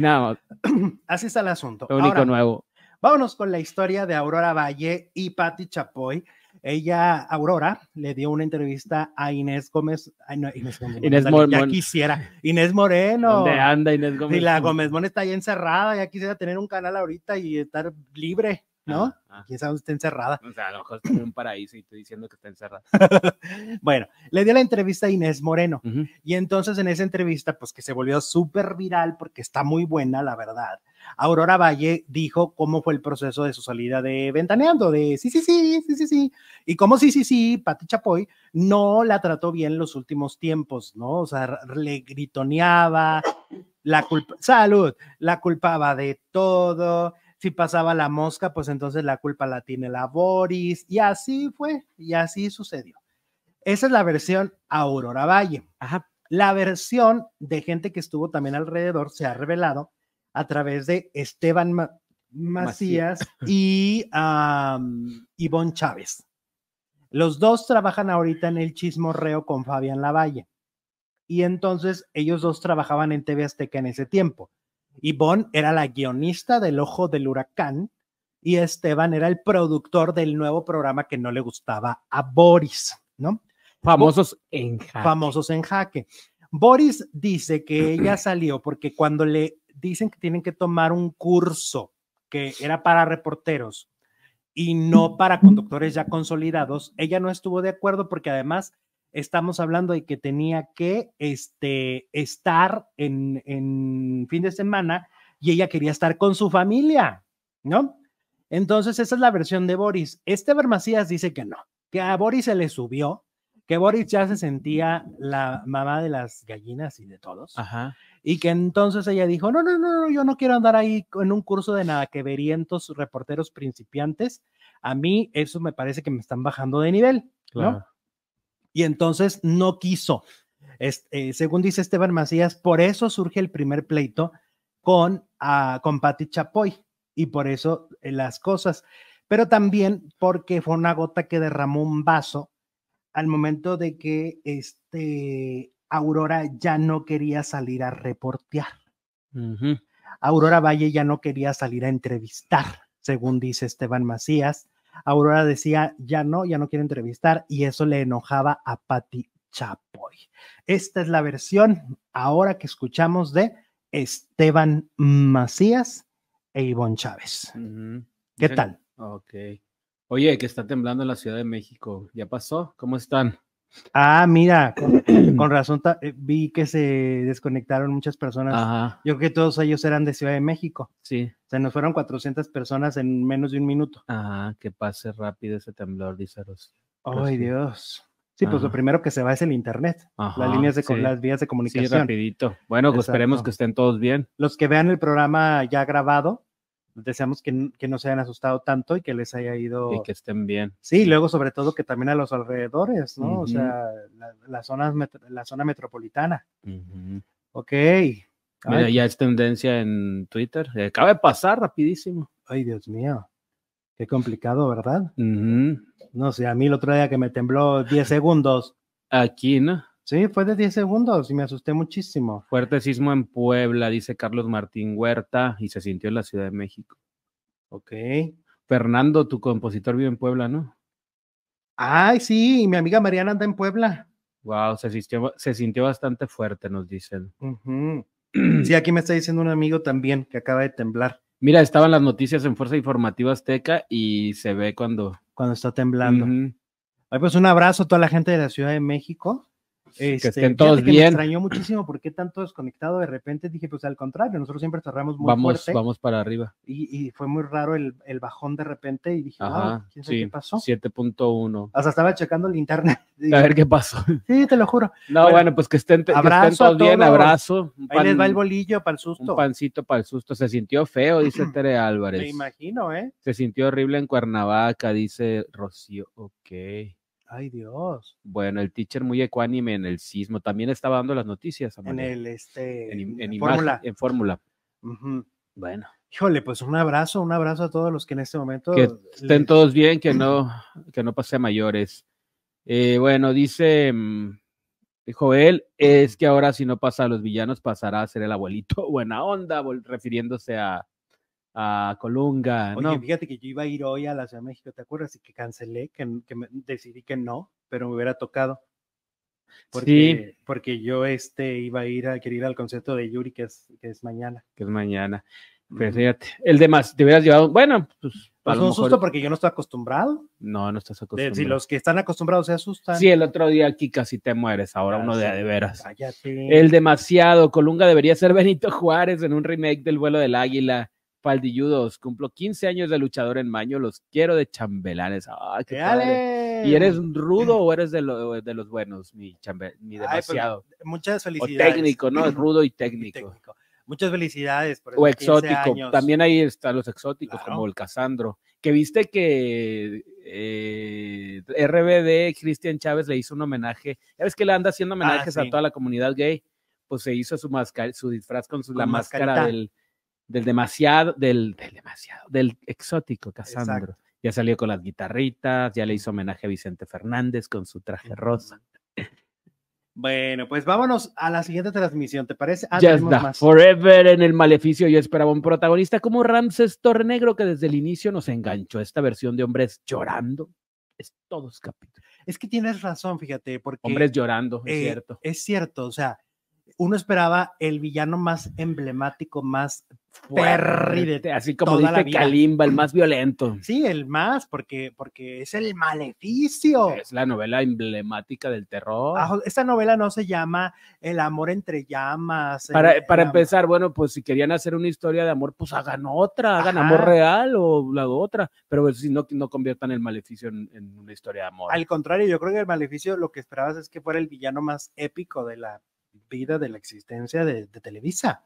nada Así está el asunto. Lo único nuevo. Vámonos con la historia de Aurora Valle y Patti Chapoy. Ella, Aurora, le dio una entrevista a Inés Gómez. Inés, Moreno. Ya quisiera. Inés Moreno. ¿Dónde anda Inés Gómez? Y la Gómez está ahí encerrada. Ya quisiera tener un canal ahorita y estar libre. ¿no? Quién encerrada. O sea, a lo mejor en un paraíso y estoy diciendo que está encerrada. bueno, le dio la entrevista a Inés Moreno. Y entonces en esa entrevista, pues que se volvió súper viral porque está muy buena, la verdad. Aurora Valle dijo cómo fue el proceso de su salida de Ventaneando, de sí, sí, sí, sí, sí, sí, y cómo sí, sí, sí, Pati Chapoy no la trató bien los últimos tiempos, ¿no? O sea, le gritoneaba, la culpa, salud, la culpaba de todo, si pasaba la mosca, pues entonces la culpa la tiene la Boris, y así fue, y así sucedió. Esa es la versión Aurora Valle. La versión de gente que estuvo también alrededor se ha revelado a través de Esteban Macías, y Chávez. Los dos trabajan ahorita en el chismorreo con Fabián Lavalle. Y entonces ellos dos trabajaban en TV Azteca en ese tiempo. Yvonne era la guionista del Ojo del Huracán y Esteban era el productor del nuevo programa que no le gustaba a Boris, ¿no? Famosos en jaque. Famosos en jaque. Boris dice que ella salió porque cuando le dicen que tienen que tomar un curso que era para reporteros y no para conductores ya consolidados, ella no estuvo de acuerdo porque además estamos hablando de que tenía que este, estar en, fin de semana y ella quería estar con su familia, ¿no? Entonces, esa es la versión de Boris. Este Macías dice que no, que a Boris se le subió, que Boris ya se sentía la mamá de las gallinas y de todos. Ajá. Y que entonces ella dijo, no, no, no, no yo no quiero andar ahí en un curso de nada que verientos reporteros principiantes. A mí eso me parece que me están bajando de nivel, ¿no? y entonces no quiso. Eh, según dice Esteban Macías, por eso surge el primer pleito con, a ah, con Patti Chapoy y por eso eh, las cosas, pero también porque fue una gota que derramó un vaso al momento de que este, Aurora ya no quería salir a reportear. Aurora Valle ya no quería salir a entrevistar, según dice Esteban Macías. Aurora decía, ya no, ya no quiero entrevistar y eso le enojaba a Patti Chapoy. Esta es la versión ahora que escuchamos de Esteban Macías e Ivonne Chávez. ¿Qué tal? Ok. Oye, que está temblando la Ciudad de México. ¿Ya pasó? ¿Cómo están? Ah, mira, con, razón eh, vi que se desconectaron muchas personas. Yo creo que todos ellos eran de Ciudad de México. Sí. Se nos fueron 400 personas en menos de un minuto. Ah, que pase rápido ese temblor, dice Ay, Dios. Sí, pues lo primero que se va es el internet, las líneas de las vías de comunicación. Sí, rapidito. Bueno, pues esperemos que estén todos bien. Los que vean el programa ya grabado, deseamos que, no se hayan asustado tanto y que les haya ido. Y que estén bien. Sí, luego sobre todo que también a los alrededores, ¿no? O sea, la, zona, la zona metropolitana. Ok. Mira, ya es tendencia en Twitter. Eh, acaba de pasar rapidísimo. Ay, Dios mío. Qué complicado, ¿verdad? No sé, a mí el otro día que me tembló 10 segundos. Aquí, ¿no? Sí, fue de 10 segundos y me asusté muchísimo. Fuerte sismo en Puebla, dice Carlos Martín Huerta, y se sintió en la Ciudad de México. Ok. Fernando, tu compositor vive en Puebla, ¿no? Ay, sí, y mi amiga Mariana anda en Puebla. Wow, se sintió, se sintió bastante fuerte, nos dicen. Sí, aquí me está diciendo un amigo también que acaba de temblar. Mira, estaban las noticias en Fuerza Informativa Azteca y se ve cuando. Cuando está temblando. Ay, pues un abrazo a toda la gente de la Ciudad de México que este, estén todos bien. Me extrañó muchísimo por qué tanto desconectado. De repente dije, pues al contrario, nosotros siempre cerramos muy vamos, fuerte. Vamos para arriba. Y, fue muy raro el, bajón de repente y dije, Ajá, ¿quién sabe qué pasó? 7.1. O sea, estaba checando el internet. a ver qué pasó. Sí, te lo juro. No, bueno, pues que estén, todos bien, abrazo. Pan, Ahí les va el bolillo para el susto. Un pancito para el susto. Se sintió feo, dice Tere Álvarez. Me imagino, ¿eh? Se sintió horrible en Cuernavaca, dice Rocío. Ok. Ay, Dios. Bueno, el teacher muy ecuánime en el sismo. También estaba dando las noticias. En el, este, en, fórmula. En fórmula. Bueno. Híjole, pues un abrazo, un abrazo a todos los que en este momento. Que estén todos bien, que no, que no pase mayores. Eh, bueno, dice mm, Joel, es que ahora si no pasa a los villanos, pasará a ser el abuelito. Buena onda, refiriéndose a, a Colunga. Oye, no. fíjate que yo iba a ir hoy a la Ciudad de México, ¿te acuerdas? Y que cancelé, que, decidí que no, pero me hubiera tocado. Porque, sí. porque yo este iba a ir a querer al concierto de Yuri, que es, que es mañana. Que es mañana. Pues fíjate, el demás te hubieras llevado, bueno, pues. pues un susto porque yo no estoy acostumbrado. No, no estás acostumbrado. si los que están acostumbrados se asustan. Sí, el otro día aquí casi te mueres, ahora uno de, de veras. El demasiado, Colunga debería ser Benito Juárez en un remake del vuelo del águila. Paldilludos, Cumplo 15 años de luchador en Maño, los quiero de chambelanes. qué padre. ¿Y eres rudo o eres de, los buenos? Mi, pues, demasiado. muchas felicidades. O técnico, ¿no? Es rudo y técnico. Muchas felicidades. Por o exótico. También ahí están los exóticos, como el Casandro. Que viste que eh, RBD, Cristian Chávez le hizo un homenaje. Ya ves que le anda haciendo ah, homenajes a toda la comunidad gay. Pues se hizo su, su disfraz con la máscara del, del demasiado, del, demasiado, del exótico Casandro. Ya salió con las guitarritas, ya le hizo homenaje a Vicente Fernández con su traje rosa. Bueno, pues vámonos a la siguiente transmisión, ¿te parece? Ah, ya está. Forever en el maleficio. Yo esperaba un protagonista como Ramses Tornegro, que desde el inicio nos enganchó. Esta versión de hombres llorando es todos capítulos. Es que tienes razón, fíjate, porque. Hombres llorando, es eh, cierto. Es cierto, o sea, uno esperaba el villano más emblemático, más Fuerte, así como dice Kalimba, el más violento. Sí, el más, porque, porque es el maleficio. Es la novela emblemática del terror. esta novela no se llama El amor entre llamas. Para, empezar, bueno, pues si querían hacer una historia de amor, pues hagan otra, hagan amor real o la otra, pero pues si no, no conviertan el maleficio en una historia de amor. Al contrario, yo creo que el maleficio lo que esperabas es que fuera el villano más épico de la vida de la existencia de, de Televisa.